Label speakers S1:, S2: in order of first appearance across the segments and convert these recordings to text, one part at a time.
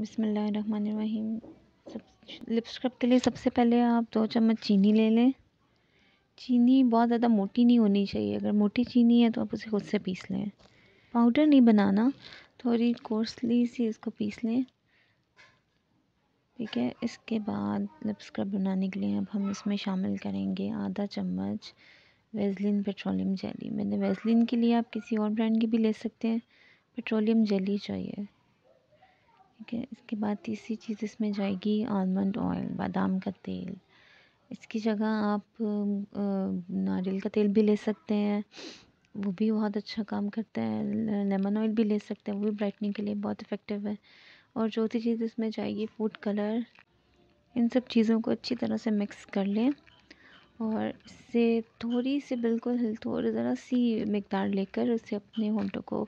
S1: बिसमीम सब lip scrub के लिए सबसे पहले आप दो चम्मच चीनी ले लें चीनी बहुत ज़्यादा मोटी नहीं होनी चाहिए अगर मोटी चीनी है तो आप उसे खुद से पीस लें पाउडर नहीं बनाना थोड़ी कोर्सली सी इसको पीस लें ठीक है इसके बाद लिप स्क्रब बनाने के लिए अब हम इसमें शामिल करेंगे आधा चम्मच वेजलिन पेट्रोलियम जेली मैंने वेजलिन के लिए आप किसी और ब्रांड की भी ले सकते हैं पेट्रोलियम जेली चाहिए ठीक है इसके बाद तीसरी चीज़ इसमें जाएगी आलमंड ऑयल बादाम का तेल इसकी जगह आप नारियल का तेल भी ले सकते हैं वो भी बहुत अच्छा काम करता है लेमन ऑयल भी ले सकते हैं वो भी ब्राइटनिंग के लिए बहुत इफ़ेक्टिव है और चौथी चीज़ इसमें जाएगी फूड कलर इन सब चीज़ों को अच्छी तरह से मिक्स कर लें और इससे थोड़ी सी बिल्कुल थोड़ी ज़रा सी मकदार लेकर उसे अपने होंठों को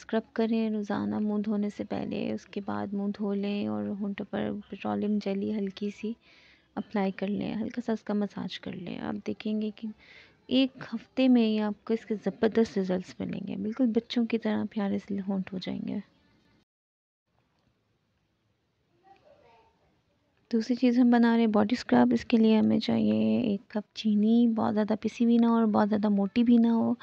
S1: स्क्रब करें रोज़ाना मुंह धोने से पहले उसके बाद मुंह धो लें और होंठों पर पेट्रोलियम जली हल्की सी अप्लाई कर लें हल्का सा उसका मसाज कर लें आप देखेंगे कि एक हफ्ते में ही आपको इसके ज़बरदस्त रिजल्ट्स मिलेंगे बिल्कुल बच्चों की तरह प्यारे से होंठ हो जाएंगे दूसरी चीज़ हम बना रहे हैं बॉडी स्क्रब इसके लिए हमें चाहिए एक कप चीनी बहुत ज़्यादा पिसी भी ना हो और बहुत ज़्यादा मोटी भी ना हो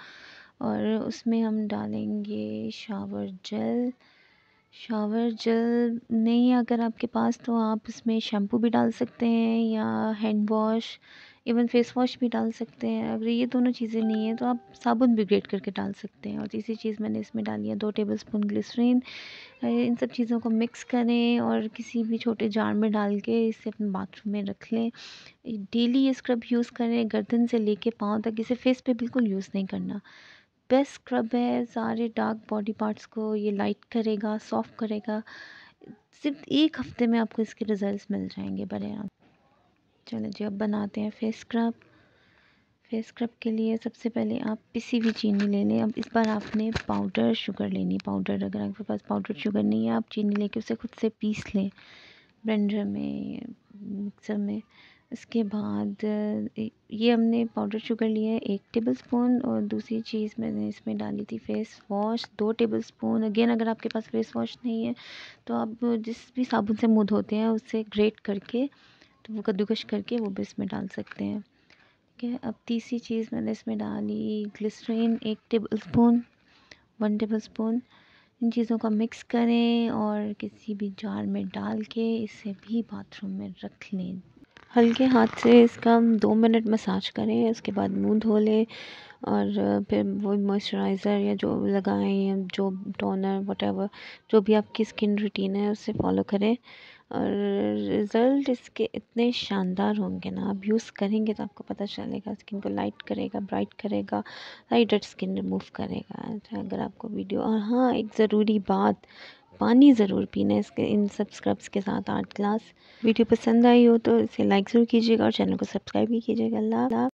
S1: और उसमें हम डालेंगे शावर जेल शावर जल नहीं है अगर आपके पास तो आप इसमें शैम्पू भी डाल सकते हैं या hand wash even face wash भी डाल सकते हैं अगर ये दोनों चीज़ें नहीं है तो आप साबुन भी ग्रेट करके डाल सकते हैं और तीसरी चीज़ मैंने इसमें डाली है दो टेबल स्पून ग्लिसरीन इन सब चीज़ों को मिक्स करें और किसी भी छोटे जार में डाल के इसे अपने बाथरूम में रख लें डेली ये स्क्रब यूज़ करें गर्दन से लेके पाँव तक इसे फेस पर बिल्कुल यूज़ नहीं करना बेस्ट स्क्रब है सारे डार्क बॉडी पार्ट्स को ये लाइट करेगा सॉफ्ट करेगा सिर्फ एक हफ्ते में आपको इसके रिजल्ट्स मिल जाएंगे बड़े आप चलो जी अब बनाते हैं फेस स्क्रब फेस स्क्रब के लिए सबसे पहले आप किसी भी चीनी ले लें अब इस बार आपने पाउडर शुगर लेनी है पाउडर अगर आपके पास पाउडर शुगर नहीं है आप चीनी लेके उसे खुद से पीस लें ब्लेंडर में मिक्सर में इसके बाद ये हमने पाउडर शुगर लिया है एक टेबल स्पून और दूसरी चीज़ मैंने इसमें डाली थी फेस वॉश दो टेबल स्पून अगेन अगर आपके पास फेस वॉश नहीं है तो आप जिस भी साबुन से मुँह धोते हैं उससे ग्रेट करके तो वो कद्दूकश करके वो भी इसमें डाल सकते हैं ठीक है अब तीसरी चीज़ मैंने इसमें डाली ग्लिसरीन एक tablespoon one tablespoon इन चीज़ों का मिक्स करें और किसी भी जार में डाल के इसे भी बाथरूम में रख लें हल्के हाथ से इसका दो मिनट मसाज करें उसके बाद मुंह धो लें और फिर वो मॉइस्चराइज़र या जो लगाएं या जो टोनर वट जो भी आपकी स्किन रूटीन है उसे फॉलो करें और रिज़ल्ट इसके इतने शानदार होंगे ना आप यूज़ करेंगे तो आपको पता चलेगा स्किन को लाइट करेगा ब्राइट करेगा लाइट स्किन रिमूव करेगा अगर आपको वीडियो और हाँ एक ज़रूरी बात पानी ज़रूर पीना है इसके इन सब स्क्रब्स के साथ आठ ग्लास वीडियो पसंद आई हो तो इसे लाइक ज़रूर कीजिएगा और चैनल को सब्सक्राइब भी कीजिएगा अल्लाह